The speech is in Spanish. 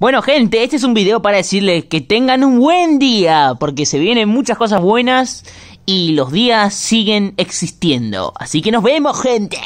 Bueno gente, este es un video para decirles que tengan un buen día, porque se vienen muchas cosas buenas y los días siguen existiendo. Así que nos vemos gente.